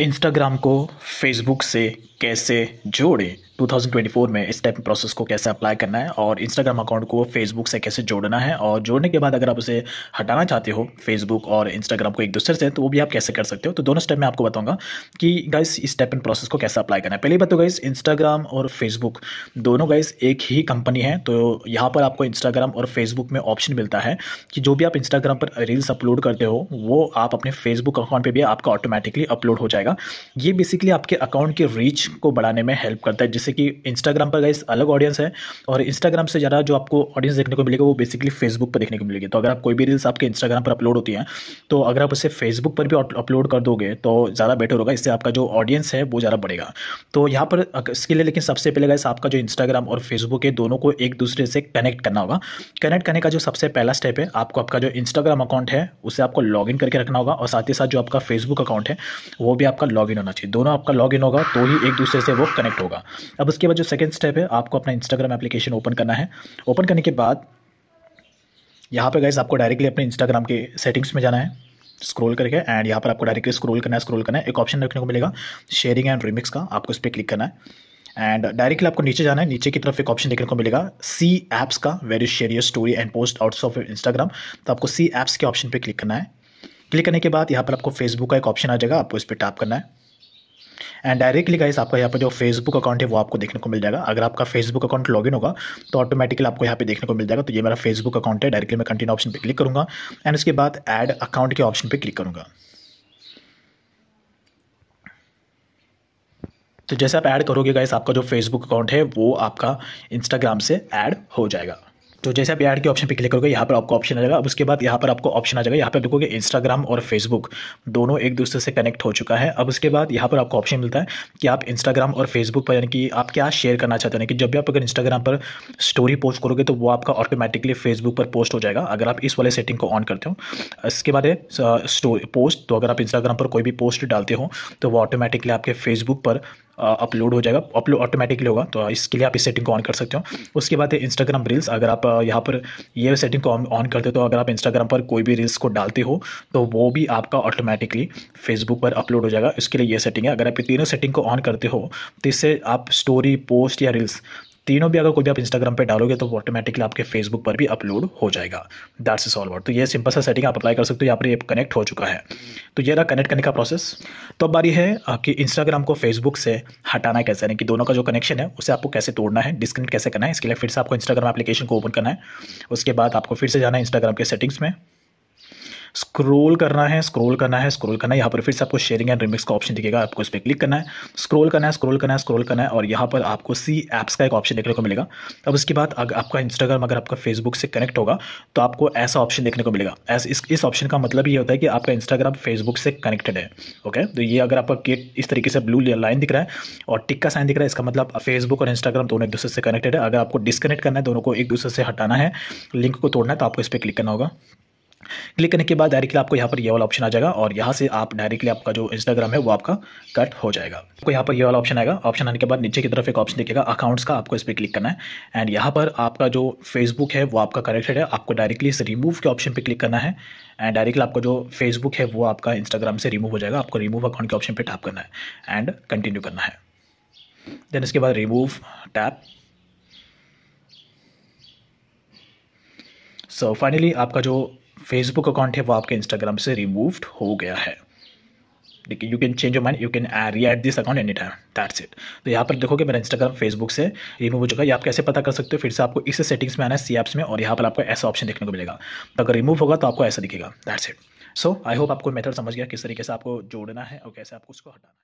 Instagram को Facebook से कैसे जोड़ें 2024 में इस टाइप प्रोसेस को कैसे अप्लाई करना है और इंस्टाग्राम अकाउंट को फेसबुक से कैसे जोड़ना है और जोड़ने के बाद अगर आप उसे हटाना चाहते हो फेसबुक और इंस्टाग्राम को एक दूसरे से तो वो भी आप कैसे कर सकते हो तो दोनों स्टेप में आपको बताऊंगा कि गाइस इस स्टेप एंड प्रोसेस को कैसे अप्लाई करना है पहली बात तो गाइस इंस्टाग्राम और फेसबुक दोनों गाइस एक ही कंपनी है तो यहाँ पर आपको इंस्टाग्राम और फेसबुक में ऑप्शन मिलता है कि जो भी आप इंस्टाग्राम पर रील्स अपलोड करते हो वो आप अपने फेसबुक अकाउंट पर भी आपका ऑटोमेटिकली अपलोड हो जाएगा ये बेसिकली आपके अकाउंट की रीच को बढ़ाने में हेल्प करता है जिससे जैसे कि इंस्टाग्राम पर गाइस अलग ऑडियंस है और इंस्टाग्राम से ज़्यादा जो आपको ऑडियंस देखने को मिलेगा वो बेसिकली फेसबुक पर देखने को मिलेगी तो अगर आप कोई भी रील्स आपके इंस्टाग्राम पर अपलोड होती है तो अगर आप उसे फेसबुक पर भी अपलोड कर दोगे तो ज़्यादा बेटर होगा इससे आपका जो ऑडियंस है वो ज़्यादा बढ़ेगा तो यहाँ पर इसके लिए लेकिन सबसे पहले गाइस आपका जो इंस्टाग्राम और फेसबुक है दोनों को एक दूसरे से कनेक्ट करना होगा कनेक्ट करने का जो सबसे पहला स्टेप है आपको आपका जो इंस्टाग्राम अकाउंट है उसे आपको लॉगिन करके रखना होगा और साथ ही साथ जो आपका फेसबुक अकाउंट है वो भी आपका लॉगिन होना चाहिए दोनों आपका लॉगिन होगा तो ही एक दूसरे से वो कनेक्ट होगा अब उसके बाद जो सेकेंड स्टेप है आपको अपना इंस्टाग्राम एप्लीकेशन ओपन करना है ओपन करने के बाद यहाँ पर गाइज आपको डायरेक्टली अपने इंस्टाग्राम के सेटिंग्स में जाना है स्क्रॉल करके एंड यहाँ पर आपको डायरेक्टली स्क्रॉल करना है स्क्रॉल करना है एक ऑप्शन रखने को मिलेगा शेयरिंग एंड रिमिक्स का आपको इस पर क्लिक करना है एंड डायरेक्टली आपको नीचे जाना है नीचे की तरफ एक ऑप्शन देखने को मिलेगा सी एप्स का where you share your story and post outs of Instagram तो आपको सी एप्स के ऑप्शन पर क्लिक करना है क्लिक करने के बाद यहाँ पर आपको फेसबुक का एक ऑप्शन आ जाएगा आपको इस पर टैप करना है एंड डायरेक्टली गाइस आपका यहाँ पर जो फेसबुक अकाउंट है वो आपको देखने को मिल जाएगा अगर आपका फेसबुक अकाउंट लॉगिन होगा तो ऑटोमेटिकली आपको यहाँ पे देखने को मिल जाएगा तो ये मेरा फेसबुक अकाउंट है डायरेक्टली मैं कंटिन्यू ऑप्शन पर क्लिक करूँगा एंड उसके बाद एड अकाउंट के ऑप्शन पर क्लिक करूँगा तो जैसे आप ऐड करोगे गाइस आपका जो फेसबुक अकाउंट है वो आपका इंस्टाग्राम से ऐड हो जाएगा तो जैसे आप ऐड के ऑप्शन पे क्लिक करोगे यहाँ पर आपको ऑप्शन आ जाएगा अब उसके बाद यहाँ पर आपको ऑप्शन आ जाएगा यहाँ पर देखोगे इंस्टाग्राम और फेसबुक दोनों एक दूसरे से कनेक्ट हो चुका है अब उसके बाद यहाँ पर आपको ऑप्शन मिलता है कि आप इंस्टाग्राम और फेसबुक पर यानी कि आप क्या शेयर करना चाहते हो यानी कि जब भी आप अगर इंस्टाग्राम पर स्टोरी पोस्ट करोगे तो वो आपका ऑटोमेटिकली फेसबुक पर पोस्ट हो जाएगा अगर आप इस वाले सेटिंग को ऑन करते हो इसके बाद है पोस्ट तो अगर आप इंस्टाग्राम पर कोई भी पोस्ट डालते हो तो वो ऑटोमेटिकली आपके फेसबुक पर अपलोड हो जाएगा अपलोड ऑटोमेटिकली होगा तो इसके लिए आप इस सेटिंग को ऑन कर सकते हो उसके बाद है इंस्टाग्राम रील्स अगर आप यहाँ पर ये सेटिंग को ऑन करते हो तो अगर आप इंस्टाग्राम पर कोई भी रील्स को डालते हो तो वो भी आपका ऑटोमेटिकली फेसबुक पर अपलोड हो जाएगा इसके लिए ये सेटिंग है अगर आप ये तीनों सेटिंग को ऑन करते हो तो इससे आप स्टोरी पोस्ट या रील्स तीनों भी अगर कोई भी आप इंस्टाग्राम पे डालोगे तो ऑटोमेटिकली आपके फेसबुक पर भी अपलोड हो जाएगा दैट्स इज ऑल वर्ड तो ये सिंपल सा सेटिंग आप अप्लाई कर सकते हो यहाँ पर ये कनेक्ट हो चुका है तो ये रहा कनेक्ट करने का प्रोसेस तो अब बारी है कि इंस्टाग्राम को फेसबुक से हटाना कैसे यानी कि दोनों का जो कनेक्शन है उसे आपको कैसे तोड़ना है डिस्कनेक्ट कैसे करना है इसके लिए फिर से आपको इंस्टाग्राम एप्लीकेशन को ओपन करना है उसके बाद आपको फिर से जाना है इंस्टाग्राम के सेटिंग्स में स्क्रोल करना है स्क्रोल करना है स्क्रोल करना है यहाँ पर फिर से आपको शेयरिंग एंड रिमिक्स का ऑप्शन दिखेगा आपको इस पर क्लिक करना है स्क्रोल करना है स्क्रोल करना है स्क्रोल करना है और यहाँ पर आपको सी एप्स का एक ऑप्शन देखने को मिलेगा अब उसके बाद अगर आपका इंस्टाग्राम अगर आपका फेसबुक से कनेक्ट होगा तो आपको ऐसा ऑप्शन देखने को मिलेगा एस इस इस ऑप्शन का मतलब ये होता है कि आपका इंस्टाग्राम फेसबुक से कनेक्टेड है ओके तो ये अगर आपका गेट इस तरीके से ब्लू लाइन दिख रहा है और टिक का साइन दिख रहा है इसका मतलब फेसबुक और इंस्टाग्राम दोनों एक दूसरे से कनेक्टेड है अगर आपको डिसकनेक्ट करना है दोनों को एक दूसरे से हटाना है लिंक को तोड़ना है तो आपको इस पर क्लिक करना होगा क्लिक करने के बाद डायरेक्टली आपको यहाँ पर ये वाला ऑप्शन आ जाएगा और यहाँ से आप डायरेक्टली आपका जो इंस्टाग्राम है वो आपका कट हो जाएगा आपको यहाँ पर ये वाला ऑप्शन आएगा ऑप्शन आने के बाद नीचे की तरफ एक ऑप्शन देखेगा अकाउंट्स का आपको इस पर क्लिक करना है एंड यहाँ पर आपका जो फेसबुक है वो आपका कनेक्टेड है आपको डायरेक्टली इस रिमूव के ऑप्शन पर क्लिक करना है एंड डायरेक्टली आपका जो फेसबुक है वो आपका इंस्टाग्राम से रिमूव हो जाएगा आपको रिमूव अकाउंट के ऑप्शन पर टैप करना है एंड कंटिन्यू करना है देन इसके बाद रिमूव टैप सो फाइनली आपका जो फेसबुक अकाउंट है वो आपके इंस्टाग्राम से रिमूव्ड हो गया है देखिए you can change your mind you can readd this account any time that's it तो यहाँ पर देखोगे मेरा इंस्टाग्राम फेसबुक से रिमूव हो चुका है आप कैसे पता कर सकते हो फिर से आपको इस सेटिंग्स में आना है सी एप्स में और यहाँ पर आपको ऐसा ऑप्शन देखने को मिलेगा तो अगर रिमूव होगा तो आपको ऐसा दिखेगा that's it so I hope आपको मेथड समझ गया किस तरीके से आपको जोड़ना है और कैसे आपको उसको हटाना है